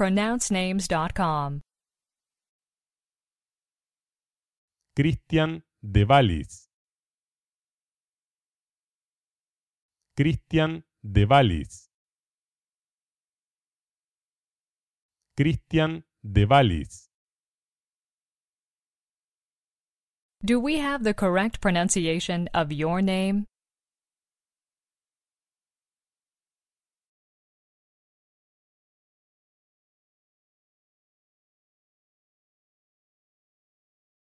pronouncenames.com. Christian de Valis. Christian de Valis. Christian de Valis. Do we have the correct pronunciation of your name?